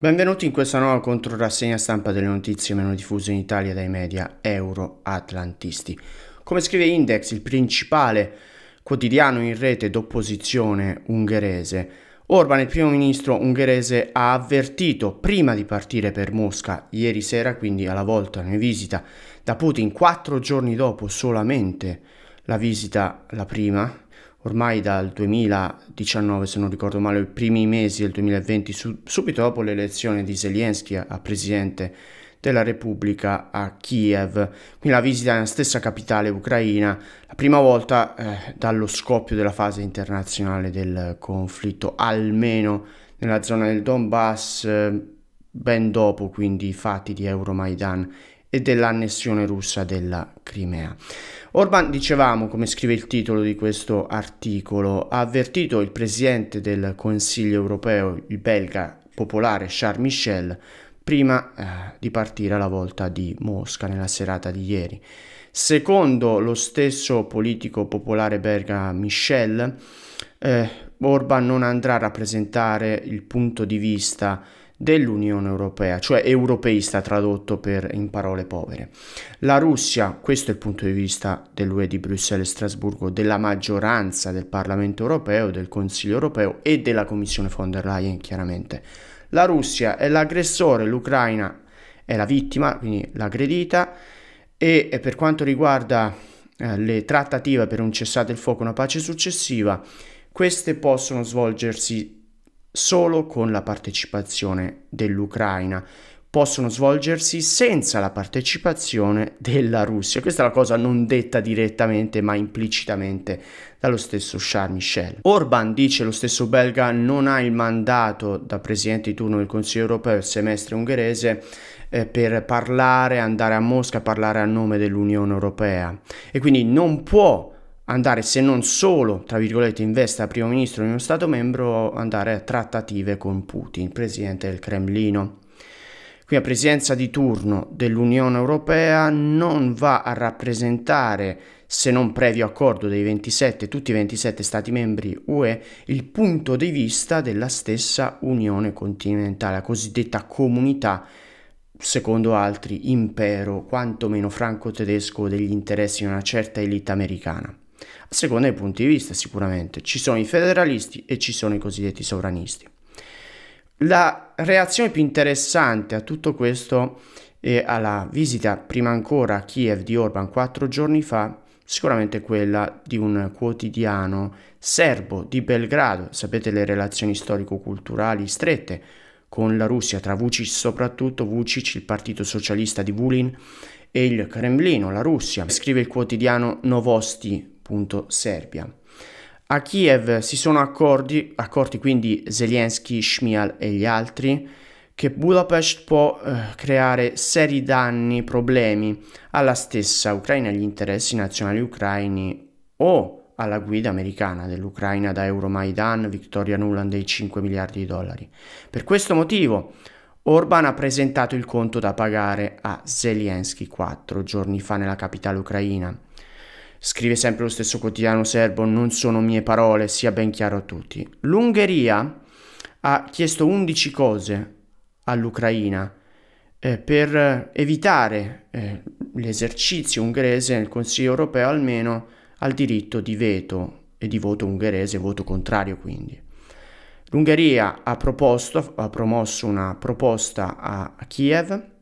Benvenuti in questa nuova controrassegna stampa delle notizie meno diffuse in Italia dai media euroatlantisti. Come scrive Index, il principale quotidiano in rete d'opposizione ungherese, Orban, il primo ministro ungherese, ha avvertito prima di partire per Mosca ieri sera, quindi alla volta in visita da Putin, quattro giorni dopo solamente la visita, la prima, ormai dal 2019, se non ricordo male, i primi mesi del 2020, su, subito dopo l'elezione di Zelensky a presidente della Repubblica a Kiev, quindi la visita nella stessa capitale ucraina, la prima volta eh, dallo scoppio della fase internazionale del conflitto, almeno nella zona del Donbass, eh, ben dopo quindi i fatti di Euromaidan e dell'annessione russa della Crimea. Orban, dicevamo, come scrive il titolo di questo articolo, ha avvertito il presidente del Consiglio europeo, il belga popolare Charles Michel, prima eh, di partire alla volta di Mosca nella serata di ieri. Secondo lo stesso politico popolare belga Michel, eh, Orban non andrà a rappresentare il punto di vista dell'Unione Europea, cioè europeista tradotto per, in parole povere. La Russia, questo è il punto di vista dell'UE di Bruxelles e Strasburgo, della maggioranza del Parlamento europeo, del Consiglio europeo e della Commissione von der Leyen, chiaramente. La Russia è l'aggressore, l'Ucraina è la vittima, quindi l'aggredita, e per quanto riguarda eh, le trattative per un cessate il fuoco, e una pace successiva, queste possono svolgersi solo con la partecipazione dell'Ucraina possono svolgersi senza la partecipazione della Russia. Questa è la cosa non detta direttamente ma implicitamente dallo stesso Charles Michel. Orban dice lo stesso belga non ha il mandato da presidente di turno del Consiglio europeo il semestre ungherese eh, per parlare, andare a Mosca, parlare a nome dell'Unione europea e quindi non può andare se non solo, tra virgolette, in veste a primo ministro di uno Stato membro, andare a trattative con Putin, presidente del Cremlino. Qui la presidenza di turno dell'Unione Europea non va a rappresentare, se non previo accordo dei 27, tutti i 27 Stati membri UE, il punto di vista della stessa Unione continentale, la cosiddetta comunità secondo altri impero quantomeno franco-tedesco degli interessi di una certa elite americana. A seconda dei punti di vista sicuramente, ci sono i federalisti e ci sono i cosiddetti sovranisti. La reazione più interessante a tutto questo e alla visita prima ancora a Kiev di Orban quattro giorni fa sicuramente quella di un quotidiano serbo di Belgrado, sapete le relazioni storico-culturali strette con la Russia tra Vucic soprattutto, Vucic il partito socialista di Vulin e il Cremlino, la Russia. Scrive il quotidiano Novosti Serbia. A Kiev si sono accordi, accorti quindi Zelensky, Schmial e gli altri che Budapest può eh, creare seri danni, problemi alla stessa Ucraina, agli interessi nazionali ucraini o alla guida americana dell'Ucraina da Euromaidan, vittoria Nuland dei 5 miliardi di dollari. Per questo motivo Orban ha presentato il conto da pagare a Zelensky quattro giorni fa nella capitale ucraina Scrive sempre lo stesso quotidiano serbo, non sono mie parole, sia ben chiaro a tutti. L'Ungheria ha chiesto 11 cose all'Ucraina eh, per eh, evitare eh, l'esercizio ungherese nel Consiglio europeo almeno al diritto di veto e di voto ungherese, voto contrario quindi. L'Ungheria ha, proposto, ha promosso una proposta a Kiev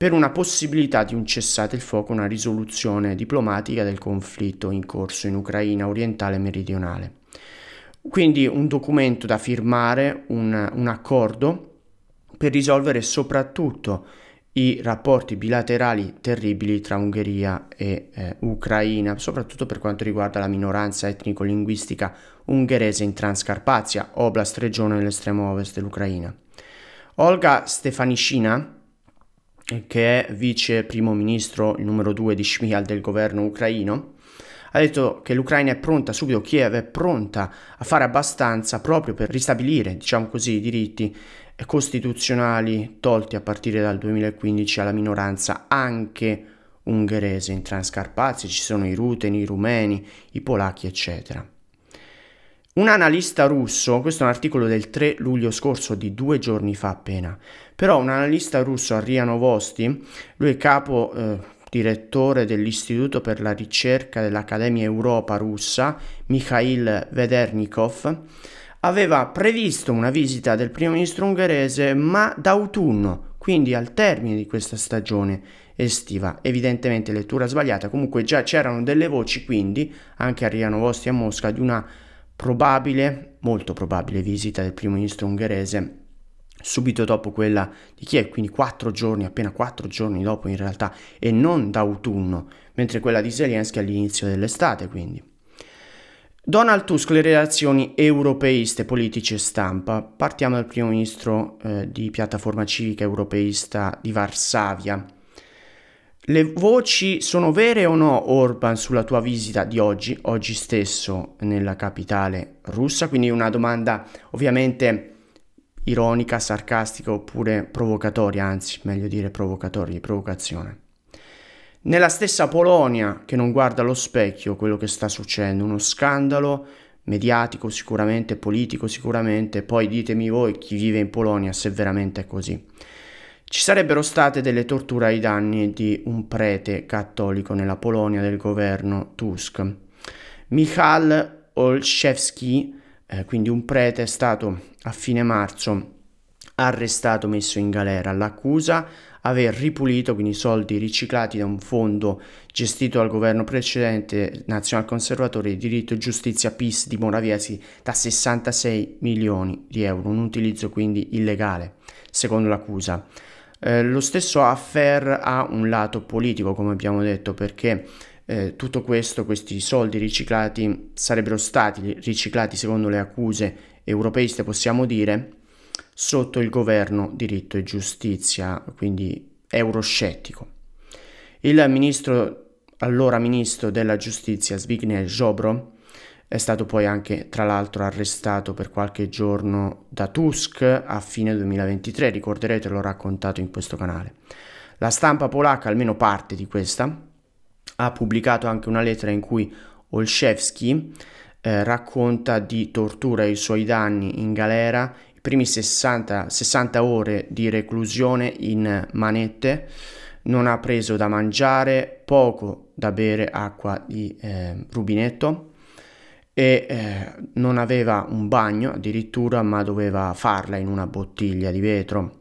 per una possibilità di un cessate il fuoco, una risoluzione diplomatica del conflitto in corso in Ucraina orientale e meridionale. Quindi un documento da firmare, un, un accordo per risolvere soprattutto i rapporti bilaterali terribili tra Ungheria e eh, Ucraina, soprattutto per quanto riguarda la minoranza etnico-linguistica ungherese in Transcarpazia, oblast regione dell'estremo ovest dell'Ucraina. Olga Stefanicina, che è vice primo ministro il numero 2 di Shmial del governo ucraino, ha detto che l'Ucraina è pronta, subito Kiev è pronta a fare abbastanza proprio per ristabilire, diciamo così, i diritti costituzionali tolti a partire dal 2015 alla minoranza anche ungherese in Transcarpazia, ci sono i ruteni, i rumeni, i polacchi, eccetera. Un analista russo, questo è un articolo del 3 luglio scorso, di due giorni fa appena, però un analista russo, Ariano Vosti, lui è capo eh, direttore dell'Istituto per la ricerca dell'Accademia Europa russa, Mikhail Vedernikov, aveva previsto una visita del primo ministro ungherese, ma d'autunno, quindi al termine di questa stagione estiva. Evidentemente lettura sbagliata, comunque già c'erano delle voci, quindi anche a Riano Vosti a Mosca, di una probabile, molto probabile visita del primo ministro ungherese subito dopo quella di Kiev, quindi quattro giorni, appena quattro giorni dopo in realtà, e non da autunno, mentre quella di Zelensky all'inizio dell'estate, quindi. Donald Tusk, le relazioni europeiste, politici e stampa. Partiamo dal primo ministro eh, di piattaforma civica europeista di Varsavia, le voci sono vere o no, Orban, sulla tua visita di oggi, oggi stesso, nella capitale russa? Quindi una domanda ovviamente ironica, sarcastica oppure provocatoria, anzi meglio dire provocatoria, di provocazione. Nella stessa Polonia, che non guarda allo specchio quello che sta succedendo, uno scandalo mediatico sicuramente, politico sicuramente, poi ditemi voi chi vive in Polonia se veramente è così. Ci sarebbero state delle torture ai danni di un prete cattolico nella Polonia del governo Tusk. Michal Olszewski, eh, quindi un prete, è stato a fine marzo arrestato, messo in galera. L'accusa aver ripulito, quindi soldi riciclati da un fondo gestito dal governo precedente Conservatore di diritto e giustizia PIS di Moraviesi da 66 milioni di euro, un utilizzo quindi illegale, secondo l'accusa. Eh, lo stesso affair ha un lato politico, come abbiamo detto, perché eh, tutto questo, questi soldi riciclati, sarebbero stati riciclati secondo le accuse europeiste, possiamo dire, sotto il governo diritto e giustizia, quindi euroscettico. Il ministro, allora ministro della giustizia Zbigniew Jobro, è stato poi anche, tra l'altro, arrestato per qualche giorno da Tusk a fine 2023, ricorderete, l'ho raccontato in questo canale. La stampa polacca, almeno parte di questa, ha pubblicato anche una lettera in cui Olszewski eh, racconta di tortura e i suoi danni in galera, i primi 60, 60 ore di reclusione in manette, non ha preso da mangiare, poco da bere acqua di eh, rubinetto e eh, non aveva un bagno addirittura, ma doveva farla in una bottiglia di vetro.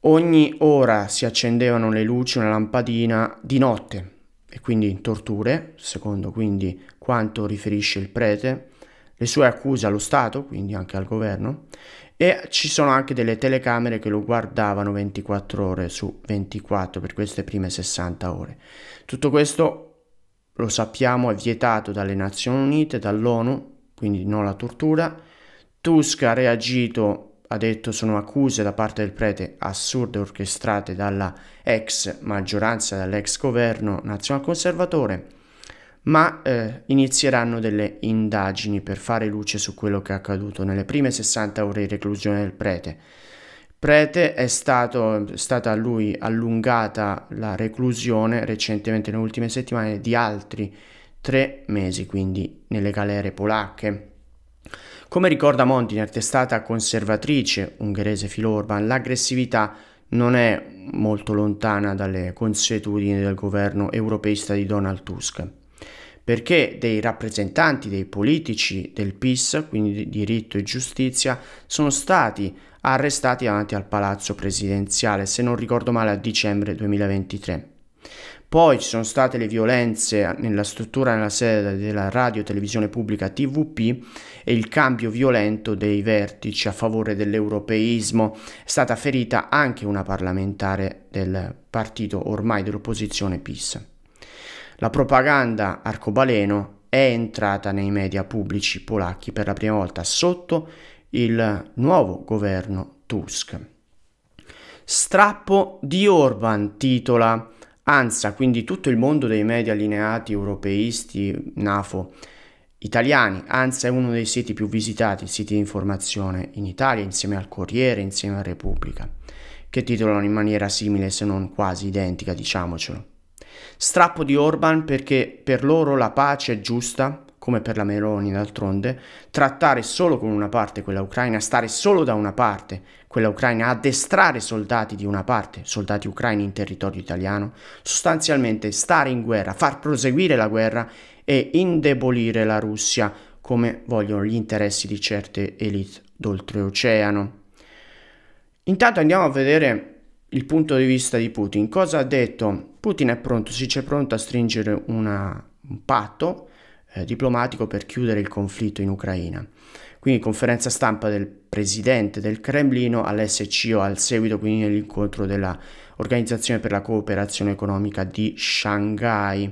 Ogni ora si accendevano le luci, una lampadina di notte e quindi torture, secondo quindi quanto riferisce il prete, le sue accuse allo Stato, quindi anche al governo, e ci sono anche delle telecamere che lo guardavano 24 ore su 24 per queste prime 60 ore. Tutto questo lo sappiamo, è vietato dalle Nazioni Unite, dall'ONU, quindi non la tortura. Tusk ha reagito, ha detto sono accuse da parte del prete assurde orchestrate dalla ex maggioranza, dall'ex governo nazionale conservatore, ma eh, inizieranno delle indagini per fare luce su quello che è accaduto nelle prime 60 ore di reclusione del prete Prete è, stato, stata a lui allungata la reclusione recentemente nelle ultime settimane di altri tre mesi, quindi nelle galere polacche. Come ricorda Montiner, testata conservatrice ungherese Phil Orban, l'aggressività non è molto lontana dalle consuetudini del governo europeista di Donald Tusk, perché dei rappresentanti dei politici del PIS, quindi diritto e giustizia, sono stati arrestati davanti al palazzo presidenziale, se non ricordo male a dicembre 2023. Poi ci sono state le violenze nella struttura nella sede della radio televisione pubblica TVP e il cambio violento dei vertici a favore dell'europeismo. È stata ferita anche una parlamentare del partito ormai dell'opposizione PIS. La propaganda arcobaleno è entrata nei media pubblici polacchi per la prima volta sotto il nuovo governo Tusk. Strappo di Orban titola ANSA, quindi tutto il mondo dei media allineati europeisti, NAFO, italiani. ANSA è uno dei siti più visitati, siti di informazione in Italia, insieme al Corriere, insieme a Repubblica, che titolano in maniera simile se non quasi identica, diciamocelo. Strappo di Orban perché per loro la pace è giusta come per la Meloni d'altronde, trattare solo con una parte quella ucraina, stare solo da una parte quella ucraina, addestrare soldati di una parte, soldati ucraini in territorio italiano, sostanzialmente stare in guerra, far proseguire la guerra e indebolire la Russia come vogliono gli interessi di certe elite d'oltreoceano. Intanto andiamo a vedere il punto di vista di Putin. Cosa ha detto? Putin è pronto, si c'è pronto a stringere una, un patto eh, diplomatico per chiudere il conflitto in Ucraina. Quindi conferenza stampa del presidente del Cremlino all'SCO al seguito quindi dell'incontro dell'Organizzazione per la cooperazione economica di Shanghai.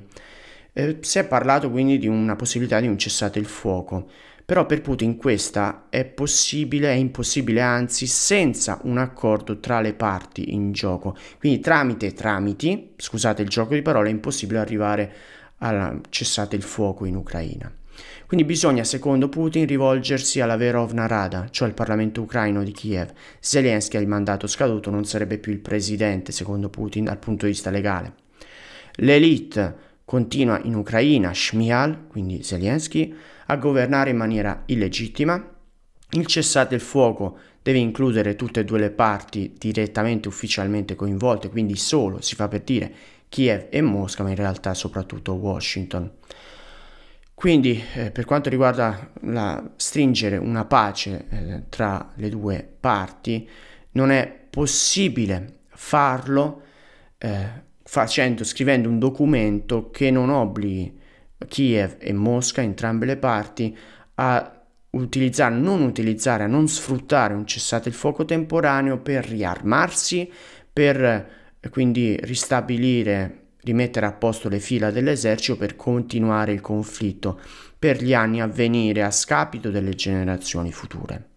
Eh, si è parlato quindi di una possibilità di un cessate il fuoco, però per Putin questa è possibile, è impossibile anzi, senza un accordo tra le parti in gioco. Quindi tramite tramiti, scusate il gioco di parole, è impossibile arrivare ha cessato il fuoco in Ucraina. Quindi bisogna, secondo Putin, rivolgersi alla Verovna Rada, cioè al Parlamento ucraino di Kiev. Zelensky ha il mandato scaduto, non sarebbe più il presidente, secondo Putin, dal punto di vista legale. L'elite continua in Ucraina, Shmial, quindi Zelensky, a governare in maniera illegittima. Il cessate il fuoco deve includere tutte e due le parti direttamente ufficialmente coinvolte, quindi solo, si fa per dire, Kiev e Mosca, ma in realtà soprattutto Washington. Quindi eh, per quanto riguarda la, stringere una pace eh, tra le due parti, non è possibile farlo eh, facendo, scrivendo un documento che non obblighi Kiev e Mosca, entrambe le parti, a utilizzare, non utilizzare, a non sfruttare un cessate il fuoco temporaneo per riarmarsi, per e quindi ristabilire, rimettere a posto le fila dell'esercito per continuare il conflitto per gli anni a venire a scapito delle generazioni future.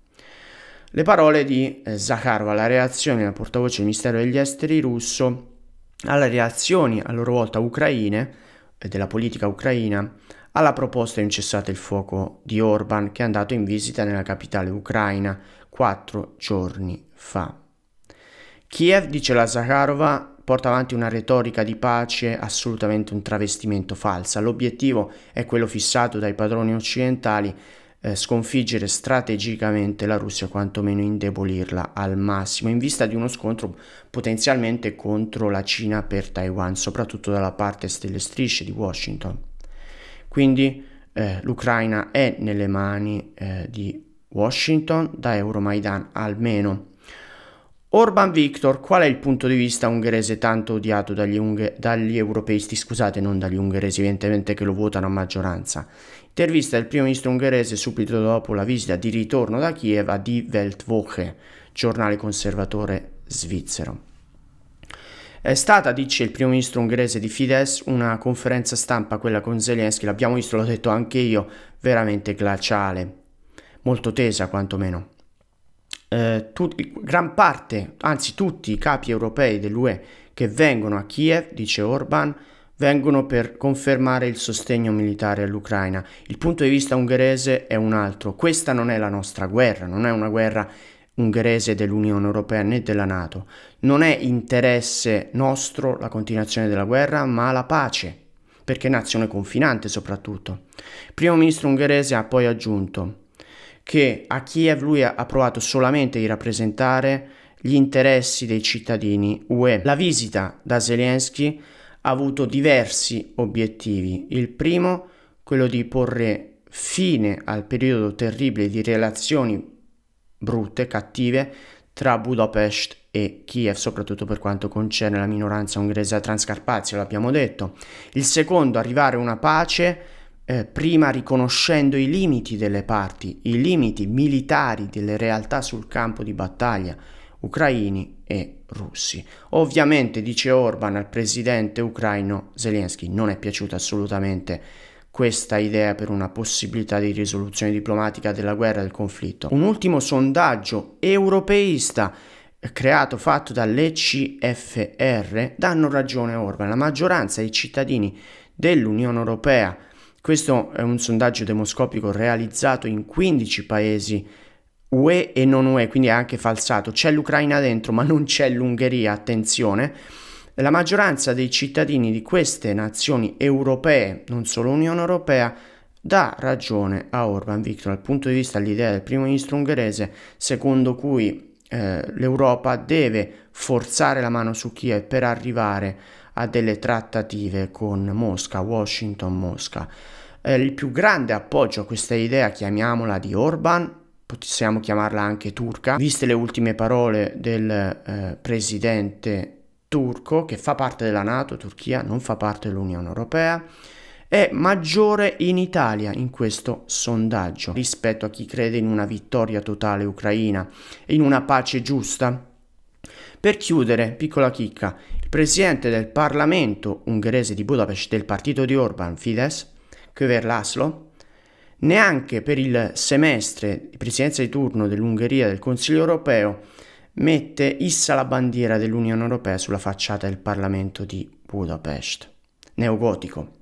Le parole di eh, Zakharova, la reazione del portavoce del Ministero degli Esteri russo, alle reazioni a loro volta ucraine e eh, della politica ucraina alla proposta di un cessate il fuoco di Orban che è andato in visita nella capitale ucraina quattro giorni fa. Kiev, dice la Zakharova, porta avanti una retorica di pace assolutamente un travestimento falsa. L'obiettivo è quello fissato dai padroni occidentali, eh, sconfiggere strategicamente la Russia, quantomeno indebolirla al massimo, in vista di uno scontro potenzialmente contro la Cina per Taiwan, soprattutto dalla parte delle strisce di Washington. Quindi eh, l'Ucraina è nelle mani eh, di Washington da Euromaidan almeno Orban Victor, qual è il punto di vista ungherese tanto odiato dagli, unghe, dagli, europeisti, scusate, non dagli ungheresi, evidentemente che lo votano a maggioranza? Intervista del primo ministro ungherese subito dopo la visita di ritorno da Kiev a Die Weltwoche, giornale conservatore svizzero. È stata, dice il primo ministro ungherese di Fidesz, una conferenza stampa, quella con Zelensky, l'abbiamo visto, l'ho detto anche io, veramente glaciale, molto tesa quantomeno eh, tut- gran parte, anzi tutti i capi europei dell'UE che vengono a Kiev, dice Orban, vengono per confermare il sostegno militare all'Ucraina. Il punto di vista ungherese è un altro. Questa non è la nostra guerra, non è una guerra ungherese dell'Unione Europea né della Nato. Non è interesse nostro la continuazione della guerra, ma la pace, perché nazione confinante soprattutto. Il primo ministro ungherese ha poi aggiunto che a Kiev lui ha provato solamente di rappresentare gli interessi dei cittadini UE. La visita da Zelensky ha avuto diversi obiettivi. Il primo, quello di porre fine al periodo terribile di relazioni brutte, cattive tra Budapest e Kiev, soprattutto per quanto concerne la minoranza ungherese a Transcarpazia, l'abbiamo detto. Il secondo, arrivare a una pace eh, prima riconoscendo i limiti delle parti, i limiti militari delle realtà sul campo di battaglia, ucraini e russi. Ovviamente, dice Orban al presidente ucraino Zelensky, non è piaciuta assolutamente questa idea per una possibilità di risoluzione diplomatica della guerra e del conflitto. Un ultimo sondaggio europeista eh, creato fatto dall'ECFR danno ragione a Orban. La maggioranza dei cittadini dell'Unione Europea questo è un sondaggio demoscopico realizzato in 15 paesi UE e non UE, quindi è anche falsato. C'è l'Ucraina dentro, ma non c'è l'Ungheria, attenzione. La maggioranza dei cittadini di queste nazioni europee, non solo Unione Europea, dà ragione a Orban Victor dal punto di vista dell'idea del primo ministro ungherese secondo cui eh, l'Europa deve forzare la mano su Kiev per arrivare a delle trattative con Mosca, Washington-Mosca eh, il più grande appoggio a questa idea, chiamiamola di Orban, possiamo chiamarla anche turca, viste le ultime parole del eh, presidente turco che fa parte della Nato, Turchia non fa parte dell'Unione Europea, è maggiore in Italia in questo sondaggio rispetto a chi crede in una vittoria totale ucraina e in una pace giusta. Per chiudere, piccola chicca, il presidente del Parlamento ungherese di Budapest del partito di Orban, Fidesz, Köver Laszlo, neanche per il semestre di presidenza di turno dell'Ungheria del Consiglio europeo mette issa la bandiera dell'Unione europea sulla facciata del Parlamento di Budapest, neogotico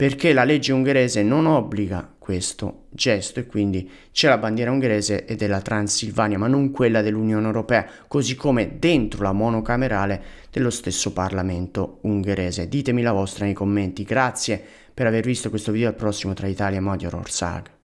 perché la legge ungherese non obbliga questo gesto e quindi c'è la bandiera ungherese e della Transilvania, ma non quella dell'Unione Europea, così come dentro la monocamerale dello stesso Parlamento ungherese. Ditemi la vostra nei commenti. Grazie per aver visto questo video, al prossimo tra Italia e Magyar Orsag.